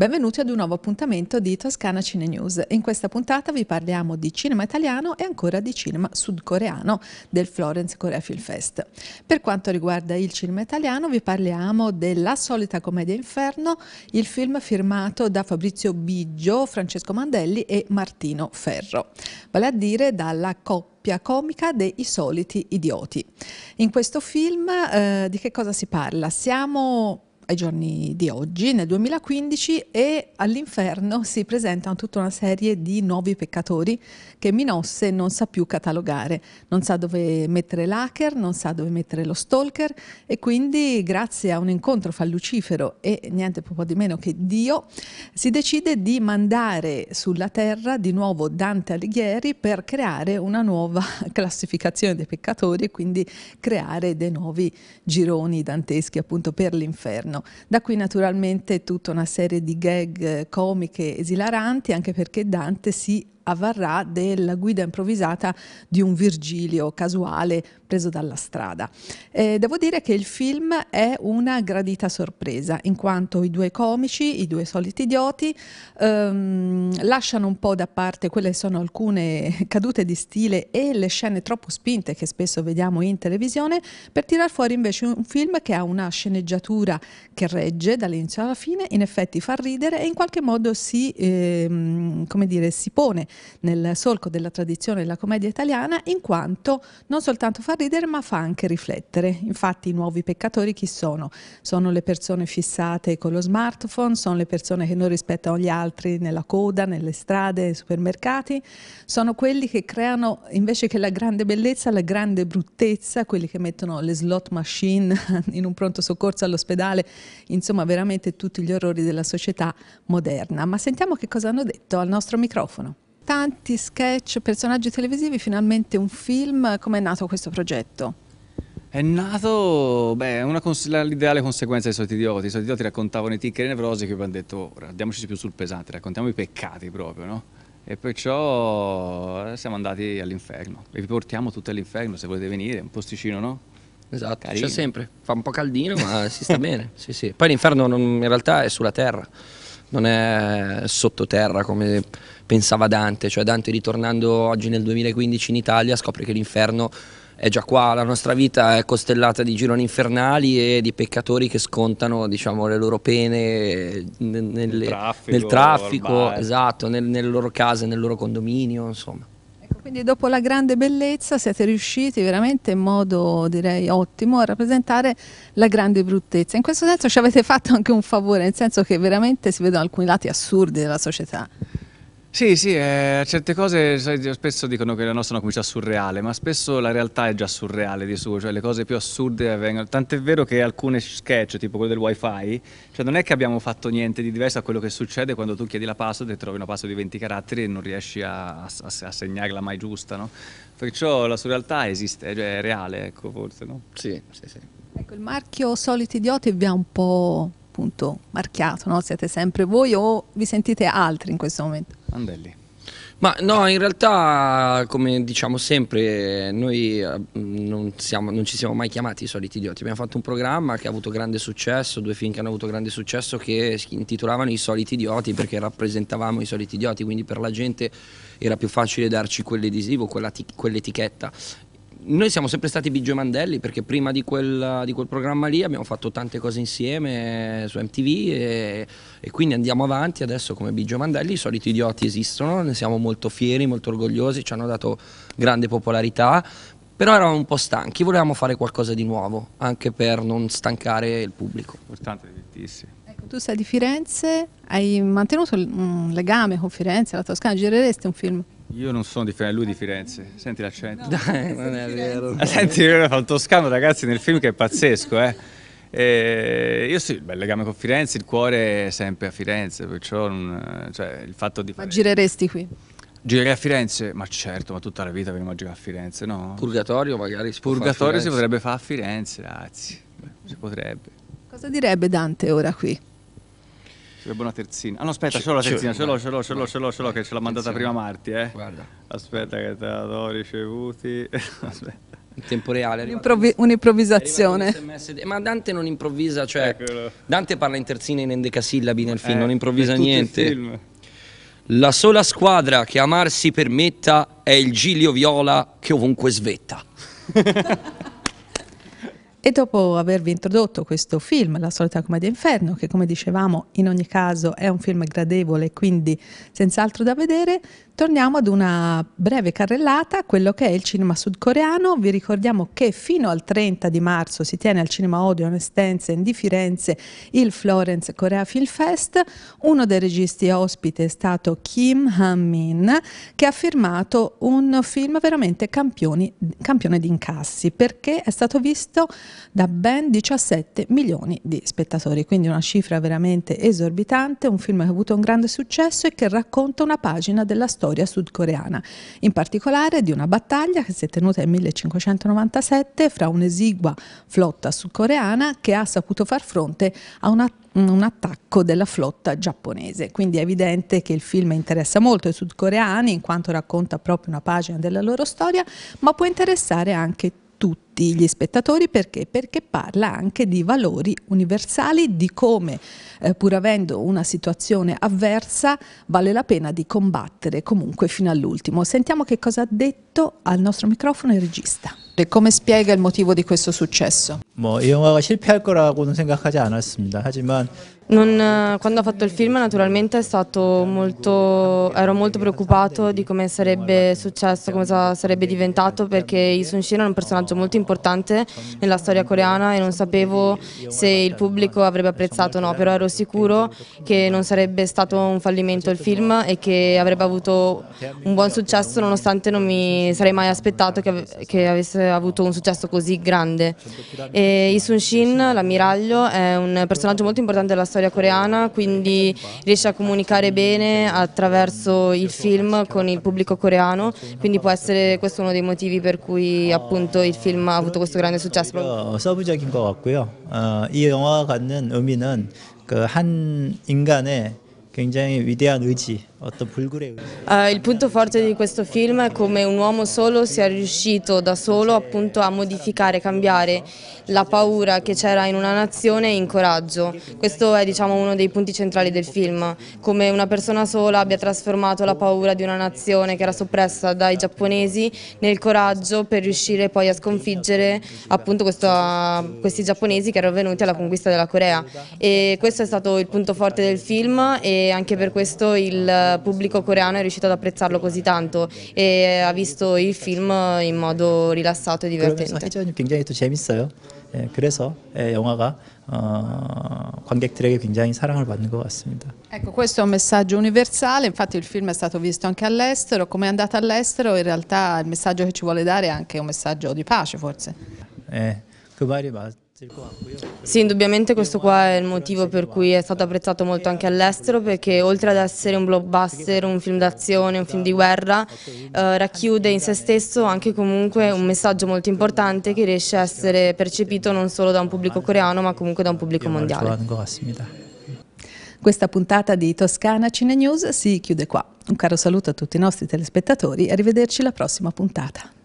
Benvenuti ad un nuovo appuntamento di Toscana Cine News. In questa puntata vi parliamo di cinema italiano e ancora di cinema sudcoreano del Florence Korea Film Fest. Per quanto riguarda il cinema italiano vi parliamo della solita commedia Inferno, il film firmato da Fabrizio Biggio, Francesco Mandelli e Martino Ferro, vale a dire dalla coppia comica dei soliti idioti. In questo film eh, di che cosa si parla? Siamo ai giorni di oggi, nel 2015, e all'inferno si presentano tutta una serie di nuovi peccatori che Minosse non sa più catalogare, non sa dove mettere l'hacker, non sa dove mettere lo stalker e quindi grazie a un incontro fra Lucifero e niente poco di meno che Dio si decide di mandare sulla terra di nuovo Dante Alighieri per creare una nuova classificazione dei peccatori e quindi creare dei nuovi gironi danteschi appunto per l'inferno italiano. Da qui naturalmente tutta una serie di gag eh, comiche esilaranti, anche perché Dante si avvarrà della guida improvvisata di un Virgilio casuale preso dalla strada. Eh, devo dire che il film è una gradita sorpresa, in quanto i due comici, i due soliti idioti, ehm, lasciano un po' da parte quelle che sono alcune cadute di stile e le scene troppo spinte che spesso vediamo in televisione, per tirar fuori invece un film che ha una sceneggiatura che regge dall'inizio alla fine, in effetti fa ridere e in qualche modo si, ehm, dire, si pone nel solco della tradizione della commedia italiana, in quanto non soltanto fa ridere ma fa anche riflettere. Infatti i nuovi peccatori chi sono? Sono le persone fissate con lo smartphone, sono le persone che non rispettano gli altri nella coda, nelle strade, nei supermercati, sono quelli che creano invece che la grande bellezza, la grande bruttezza, quelli che mettono le slot machine in un pronto soccorso all'ospedale, insomma veramente tutti gli orrori della società moderna. Ma sentiamo che cosa hanno detto al nostro microfono tanti sketch, personaggi televisivi, finalmente un film. Come è nato questo progetto? È nato, beh, cons l'ideale conseguenza dei soliti idioti. I soliti idioti raccontavano i tic e i nevrosi che hanno detto, ora andiamoci più sul pesante, raccontiamo i peccati proprio, no? E perciò eh, siamo andati all'inferno. E vi portiamo tutti all'inferno, se volete venire, un posticino, no? Esatto, c'è sempre. Fa un po' caldino, ma si sta bene. Sì, sì. Poi l'inferno in realtà è sulla terra non è sottoterra come pensava Dante, cioè Dante ritornando oggi nel 2015 in Italia scopre che l'inferno è già qua, la nostra vita è costellata di gironi infernali e di peccatori che scontano diciamo, le loro pene nelle, nel traffico, nel traffico esatto, nel, nelle loro case, nel loro condominio, insomma. Quindi dopo la grande bellezza siete riusciti veramente in modo direi ottimo a rappresentare la grande bruttezza. In questo senso ci avete fatto anche un favore, nel senso che veramente si vedono alcuni lati assurdi della società. Sì, sì, eh, certe cose spesso dicono che la nostra è una comincia surreale, ma spesso la realtà è già surreale di suo, cioè le cose più assurde avvengono. Tant'è vero che alcune sketch, tipo quello del wifi, cioè non è che abbiamo fatto niente di diverso a quello che succede quando tu chiedi la password e trovi una password di 20 caratteri e non riesci a, a, a segnarla mai giusta, no? Perciò la surrealtà esiste, cioè è reale, ecco, forse, no? Sì, sì, sì. Ecco, il marchio Soliti Idioti vi ha un po' appunto marchiato, no? Siete sempre voi o vi sentite altri in questo momento? Andelli? Ma no, in realtà, come diciamo sempre, noi eh, non, siamo, non, ci siamo mai chiamati i soliti idioti. Abbiamo fatto un programma che ha avuto grande successo, due film che hanno avuto grande successo che si intitolavano I soliti idioti perché rappresentavamo i soliti idioti, quindi per la gente era più facile darci quell'edesivo, quell'etichetta noi siamo sempre stati Biggio e Mandelli perché prima di quel, di quel, programma lì abbiamo fatto tante cose insieme su MTV e, e quindi andiamo avanti adesso come Biggio e Mandelli, i soliti idioti esistono, ne siamo molto fieri, molto orgogliosi, ci hanno dato grande popolarità, però eravamo un po' stanchi, volevamo fare qualcosa di nuovo anche per non stancare il pubblico. Importante dirsi. Ecco, tu sei di Firenze, hai mantenuto un legame con Firenze, la Toscana, girereste un film? Io non sono di Firenze, lui è di Firenze. Senti l'accento. No, Dai, non è vero. senti, lui fa un toscano, ragazzi, nel film che è pazzesco, eh. E io sì, il bel legame con Firenze, il cuore è sempre a Firenze, perciò non, cioè, il fatto di... Fare... Ma gireresti qui? Girerei a Firenze? Ma certo, ma tutta la vita veniamo a girare a Firenze, no? Purgatorio magari si Purgatorio si potrebbe fare a Firenze, anzi, si potrebbe. Cosa direbbe Dante ora qui? Abbiamo cioè, una terzina. Ah no, aspetta, c'ho la terzina, ce l'ho, ce l'ho, ce l'ho, ce l'ho, che ce l'ha mandata prima Marti, eh. Guarda. Aspetta che te la do ricevuti. Aspetta. In tempo reale. Un'improvvi- un'improvvisazione. Un ma Dante non improvvisa, cioè... Eccolo. Dante parla in terzina in endecasillabi nel film, eh, non improvvisa niente. La sola squadra che amarsi permetta è il Giglio Viola che ovunque svetta. E dopo avervi introdotto questo film, La solita commedia inferno, che come dicevamo in ogni caso è un film gradevole, e quindi senz'altro da vedere, torniamo ad una breve carrellata a quello che è il cinema sudcoreano. Vi ricordiamo che fino al 30 di marzo si tiene al Cinema Odeon Estensen di Firenze il Florence Korea Film Fest. Uno dei registi ospite è stato Kim Han-min, che ha firmato un film veramente campione di incassi, perché è stato visto da ben 17 milioni di spettatori, quindi una cifra veramente esorbitante, un film che ha avuto un grande successo e che racconta una pagina della storia sudcoreana, in particolare di una battaglia che si è tenuta nel 1597 fra un'esigua flotta sudcoreana che ha saputo far fronte a una un attacco della flotta giapponese. Quindi è evidente che il film interessa molto i sudcoreani in quanto racconta proprio una pagina della loro storia, ma può interessare anche tutti gli spettatori perché? Perché parla anche di valori universali, di come eh, pur avendo una situazione avversa vale la pena di combattere comunque fino all'ultimo. Sentiamo che cosa ha detto al nostro microfono il regista. E come spiega il motivo di questo successo? 뭐, 이 영화가 실패할 거라고는 생각하지 않았습니다. 하지만 non, eh, quando ho fatto il film naturalmente molto, ero molto preoccupato di come sarebbe successo, come sarebbe diventato perché Lee Sun Shin è un personaggio molto importante nella storia coreana e non sapevo se il pubblico avrebbe apprezzato o no, però ero sicuro che non sarebbe stato un fallimento il film e che avrebbe avuto un buon successo nonostante non mi sarei mai aspettato che, che avesse avuto un successo così grande. E Lee Sun Shin, l'ammiraglio, è un personaggio molto importante della storia storia coreana, quindi riesce a comunicare bene attraverso il film con il pubblico coreano, quindi può essere questo uno dei motivi per cui appunto il film ha avuto questo grande successo. 서부적인 것 같고요. 이 영화가 갖는 의미는 그한 인간의 il punto forte di questo film è come un uomo solo sia riuscito da solo appunto a modificare, cambiare la paura che c'era in una nazione in coraggio. Questo è diciamo uno dei punti centrali del film, come una persona sola abbia trasformato la paura di una nazione che era soppressa dai giapponesi nel coraggio per riuscire poi a sconfiggere appunto questa, questi giapponesi che erano venuti alla conquista della Corea. E questo è stato il punto forte del film e anche per questo il pubblico coreano è riuscito ad apprezzarlo così tanto e ha visto il film in modo rilassato e divertente. 예, 그래서 예, 영화가 어, 관객들에게 굉장히 사랑을 받는 것 같습니다. Ecco, questo è un messaggio universale, infatti il film è stato visto anche all'estero, come è andato all'estero in realtà il messaggio che ci vuole dare è anche un messaggio di pace forse. 예, 그 말이 맞 sì, indubbiamente questo qua è il motivo per cui è stato apprezzato molto anche all'estero perché oltre ad essere un blockbuster, un film d'azione, un film di guerra, eh, racchiude in se stesso anche comunque un messaggio molto importante che riesce a essere percepito non solo da un pubblico coreano ma comunque da un pubblico mondiale. Questa puntata di Toscana Cine News si chiude qua. Un caro saluto a tutti i nostri telespettatori e arrivederci alla prossima puntata.